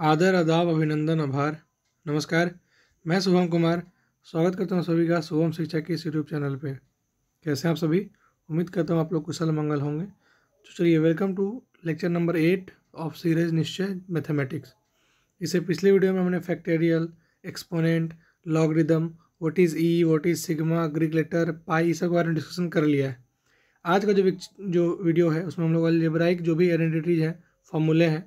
आदर आदाब अभिनंदन आभार नमस्कार मैं शुभम कुमार स्वागत करता हूँ सभी का शुभम शिक्षा के इस यूट्यूब चैनल पे कैसे हैं आप सभी उम्मीद करता हूँ आप लोग कुशल मंगल होंगे तो चलिए welcome to lecture number eight of series निश्चय मैथमेटिक्स इसे पिछले वीडियो में हमने factorial exponent logarithm what is E what is sigma Greek letter pi इस बारे में डिस्कशन कर लिया है आज का जो जो वीडियो है उसमें हम लोग अलजेब्राइक जो भी आइडेंटिटीज हैं फॉर्मूले हैं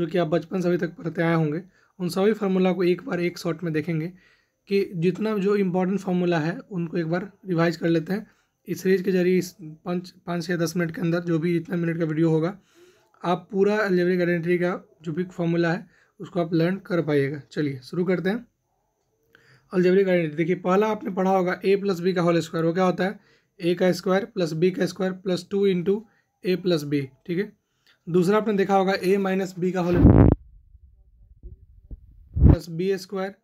जो कि आप बचपन से अभी तक पढ़ते आए होंगे उन सभी फार्मूला को एक बार एक शॉट में देखेंगे कि जितना जो इम्पोर्टेंट फार्मूला है उनको एक बार रिवाइज कर लेते हैं इस सीरीज के जरिए इस पाँच पाँच या दस मिनट के अंदर जो भी इतना मिनट का वीडियो होगा आप पूरा एलिवरी गारंटी का जो भी फार्मूला है उसको आप लर्न कर पाइएगा चलिए शुरू करते हैं अलजेब्रिक गारंटी देखिए पहला आपने पढ़ा होगा ए प्लस बी का होल स्क्वायर वो क्या होता है ए का स्क्वायर प्लस बी का स्क्वायर प्लस टू इंटू ए प्लस बी ठीक है दूसरा आपने देखा होगा ए माइनस बी का whole plus B square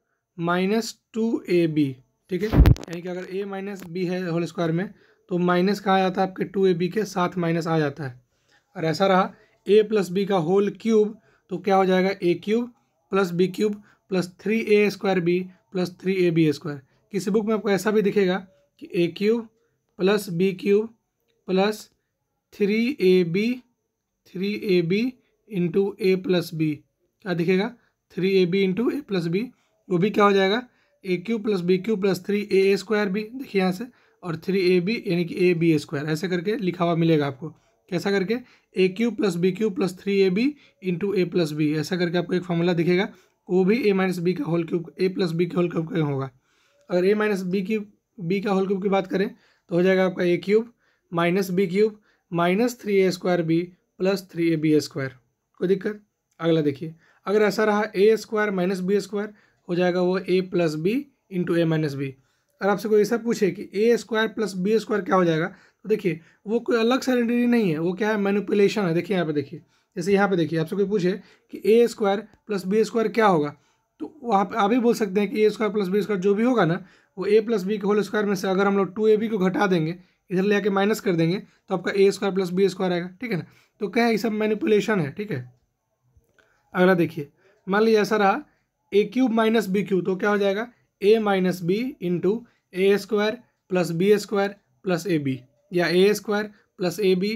minus two A B ठीक है यानी कि अगर ए माइनस बी है होल स्क्वायर में तो माइनस कहाँ आ जाता है आपके टू ए बी के साथ माइनस आ जाता है और ऐसा रहा ए प्लस बी का होल क्यूब तो क्या हो जाएगा A cube plus B cube plus three A square B plus three A B square किसी बुक में आपको ऐसा भी दिखेगा कि A cube plus B cube plus three A B three A B into A plus B क्या दिखेगा three A B into A plus B वो भी क्या हो जाएगा A cube plus B cube plus three A A square B देखिए यहाँ से और थ्री ए बी यानी कि ए बी स्क्वायर ऐसे करके लिखा हुआ मिलेगा आपको कैसा करके A cube plus B cube plus three A B into A plus B ऐसा करके आपको एक फॉर्मूला दिखेगा वो भी ए माइनस बी का whole cube A plus B का होल क्यूब का होगा अगर A minus B cube B का होल क्यूब की बात करें तो हो जाएगा आपका A cube minus B cube minus three A square B plus three A B square कोई दिक्कत अगला देखिए अगर ऐसा रहा A square minus B square हो जाएगा वो A plus B into A minus B अगर आपसे कोई ऐसा पूछे कि A square plus B square क्या हो जाएगा तो देखिए वो कोई अलग से आइडेंटिटी नहीं है वो क्या है मैनिपुलेशन है देखिए यहाँ पे देखिए जैसे यहाँ पे देखिए आपसे कोई पूछे कि A square plus B square क्या होगा तो वहाँ आप ही बोल सकते हैं कि A square plus B square जो भी होगा ना वो ए प्लस बी के होल स्क्वायर में से अगर हम लोग टू ए बी को घटा देंगे इधर ले आके माइनस कर देंगे तो आपका A square plus B square आएगा ठीक है ना तो क्या है ये सब मैनिपुलेशन है ठीक है अगला देखिए मान लीजिए ऐसा रहा A cube minus B cube तो क्या हो जाएगा A minus B into A square plus B square plus A B या A square plus A B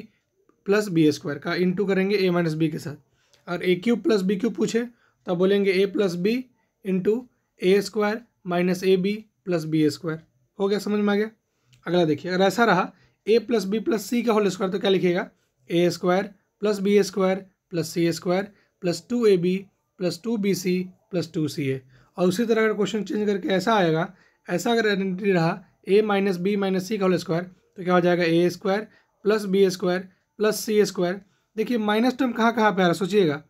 plus B square का इंटू करेंगे ए माइनस बी के साथ और A cube plus B cube पूछे तो बोलेंगे A plus B into A square minus A B plus B square हो गया समझ में आ गया अगला देखिए अगर ऐसा रहा A plus B plus C का होल स्क्वायर तो क्या लिखेगा A square plus B square plus C square plus two A B plus two B C plus two C A और उसी तरह अगर क्वेश्चन चेंज करके ऐसा आएगा ऐसा अगर आइडेंटिटी रहा A minus B minus C का होल स्क्वायर तो क्या हो जाएगा A square plus B square plus C square देखिए माइनस टर्म कहाँ कहाँ पर आ रहा है सोचिएगा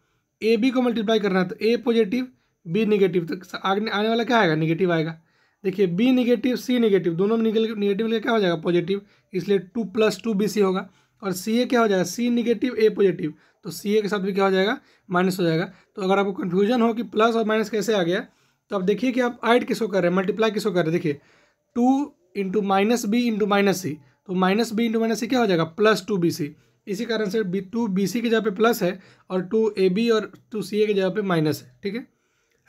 ए बी को मल्टीप्लाई करना है तो ए पॉजिटिव बी निगेटिव तो आने वाला क्या आएगा निगेटिव आएगा देखिए बी निगेटिव सी निगेटिव दोनों में निगेटिव निगेटिव क्या हो जाएगा पॉजिटिव इसलिए two plus two B C होगा और सी ए क्या हो जाएगा सी निगेटिव ए पॉजिटिव तो सी ए के साथ भी क्या हो जाएगा माइनस हो जाएगा तो अगर आपको कन्फ्यूजन हो कि प्लस और माइनस कैसे आ गया तो आप देखिए कि आप ऐड किसको कर रहे हैं मल्टीप्लाई किसको कर रहे हैं देखिए two into minus B into minus C तो minus B into minus C क्या हो जाएगा प्लस टू बी सी इसी कारण से बी टू बी सी की जगह पे प्लस है और टू ए बी और टू सी ए की जगह पे माइनस है ठीक है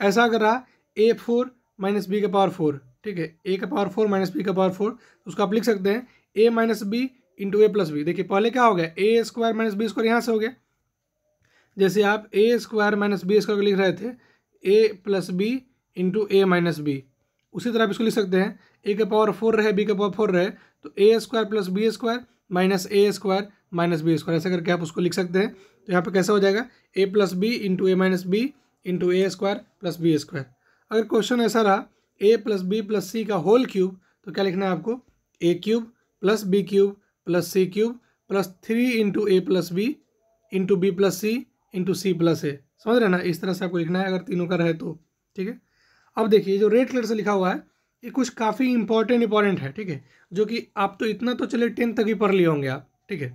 ऐसा अगर रहा ए फोर माइनस बी का पावर फोर ठीक है ए का पावर फोर माइनस बी का पावर फोर तो उसको आप लिख सकते हैं A minus B into A plus B देखिए पहले क्या हो गया A square minus B square यहाँ से हो गया जैसे आप A square minus B square लिख रहे थे A plus B into A minus B उसी तरह आप इसको लिख सकते हैं ए का पावर फोर रहे बी का पावर फोर रहे तो A square plus B square minus A square minus B square ऐसा करके आप उसको लिख सकते हैं तो यहाँ पे कैसा हो जाएगा A plus B into A minus B into A square plus B square अगर क्वेश्चन ऐसा रहा A plus B plus C का होल क्यूब तो क्या लिखना है आपको A cube plus B cube plus C cube plus three into A plus B into B plus C into C plus A समझ रहे ना इस तरह से आपको लिखना है अगर तीनों का रहे तो ठीक है अब देखिए जो रेड कलर से लिखा हुआ है ये कुछ काफ़ी इंपॉर्टेंट इंपॉर्टेंट है ठीक है जो कि आप तो इतना तो चले टेंथ तक ही पढ़ लिए होंगे आप ठीक है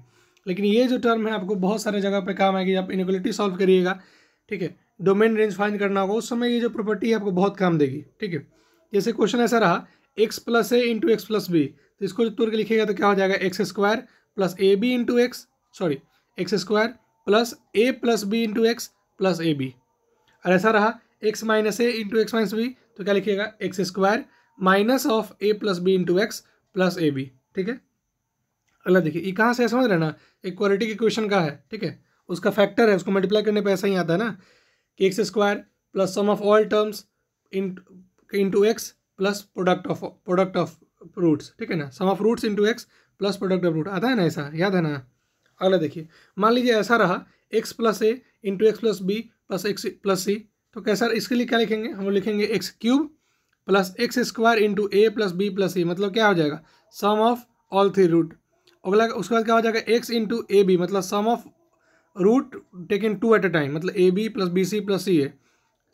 लेकिन ये जो टर्म है आपको बहुत सारे जगह पर काम आएगी आप इनिक्वलिटी सॉल्व करिएगा ठीक है डोमेन रेंज फाइंड करना होगा उस समय ये जो प्रॉपर्टी है आपको बहुत काम देगी ठीक है जैसे क्वेश्चन ऐसा रहा x plus a into x plus b तो इसको जो तोड़ के लिखेगा तो क्या हो जाएगा x square plus A B into x sorry x square plus a plus B into x plus A B और ऐसा रहा x minus a into x minus b तो क्या लिखिएगा x square minus of a plus B into x plus A B ठीक है अगला देखिए ये कहाँ से समझ रहे ना एक क्वालिटी के क्वेश्चन का है ठीक है उसका फैक्टर है उसको मल्टीप्लाई करने पर ऐसा ही आता है ना कि x square plus sum of all terms into x plus product of product of roots ठीक है ना sum of roots into x plus product of root आता है ना ऐसा याद है ना अगला देखिए मान लीजिए ऐसा रहा x plus a into x plus B plus x plus c तो कैसा इसके लिए क्या लिखेंगे हम लिखेंगे x cube plus x square into ए प्लस बी प्लस सी मतलब क्या हो जाएगा sum of all three root अगला उसके बाद क्या हो जाएगा एक्स इंटू ए बी मतलब sum of root taken two at a time मतलब a B plus b C plus c a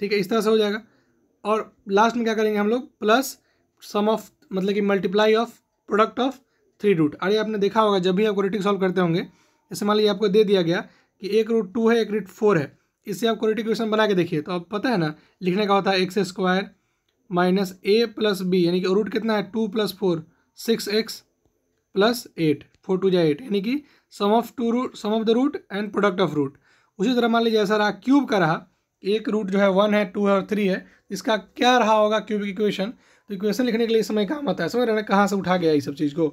ठीक है इस तरह से हो जाएगा और लास्ट में क्या करेंगे हम लोग प्लस सम ऑफ मतलब कि multiply of product of three root अरे आपने देखा होगा जब भी आप क्वालिटिक सॉल्व करते होंगे जैसे मान लीजिए आपको दे दिया गया कि एक रूट टू है एक रूट फोर है इससे आप क्वारिटिक क्वेश्चन बना के देखिए तो आप पता है ना लिखने का होता है x square minus a plus b यानी कि रूट कितना है two plus four six x plus eight four two जा एट यानी कि sum of two root sum of the root and product of root उसी तरह मान लीजिए ऐसा रहा क्यूब का रहा एक रूट जो है वन है टू है और थ्री है इसका क्या रहा होगा क्यूब इक्वेशन तो इक्वेशन लिखने के लिए समय काम आता है समझ रहे कहाँ से उठा गया ये सब चीज़ को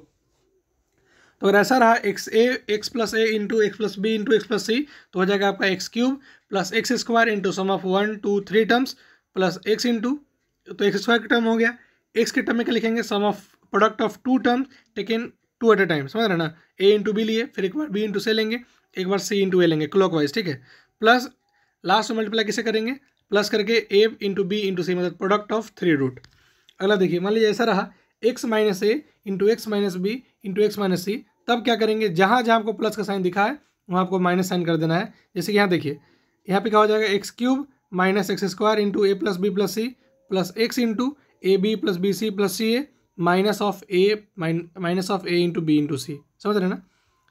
तो अगर ऐसा रहा x a x plus a into x plus B into x plus c तो हो जाएगा आपका x cube plus x square into sum of one two three terms plus x into तो एक्स स्क्वायर का टर्म हो गया x के term में क्या लिखेंगे sum of product of two terms taken two at a time समझ रहे ना ए इंटू बी लिए फिर एक बार बी इंटू से लेंगे एक बार सी इंटू ए लेंगे क्लॉक वाइज ठीक है प्लस लास्ट में मल्टीप्लाई किसे करेंगे प्लस करके a into b into c मतलब प्रोडक्ट ऑफ थ्री रूट अगला देखिए मान लीजिए ऐसा रहा x minus a into x minus B into x minus c तब क्या करेंगे जहाँ जहाँ आपको प्लस का साइन दिखा है वहाँ आपको माइनस साइन कर देना है जैसे कि यहाँ देखिए यहाँ पे क्या हो जाएगा x cube minus x square into A plus B plus c plus x into a B plus b C plus c a minus of a minus of a into b into c समझ रहे हैं ना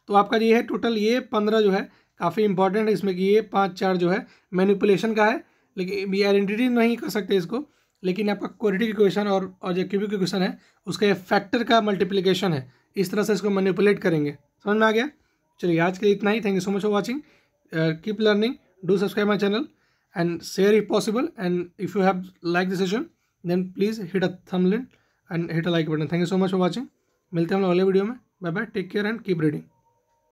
तो आपका ये है total ये पंद्रह जो है काफ़ी इंपॉर्टेंट है इसमें कि ये पाँच चार जो है मैनिपुलेशन का है लेकिन ये आइडेंटिटी नहीं कर सकते इसको लेकिन आपका क्वालिटी क्वेश्चन और और जो क्यूबिक क्वेश्चन है उसका फैक्टर का मल्टीप्लिकेशन है इस तरह से इसको मैनिपुलेट करेंगे समझ में आ गया चलिए आज के लिए इतना ही thank you so much for watching keep learning do subscribe my channel share if possible and if you have like liked session then please hit a thumb thumbnail and hit a like button thank you so much for watching मिलते हैं हम अगले वीडियो में bye bye take care and keep reading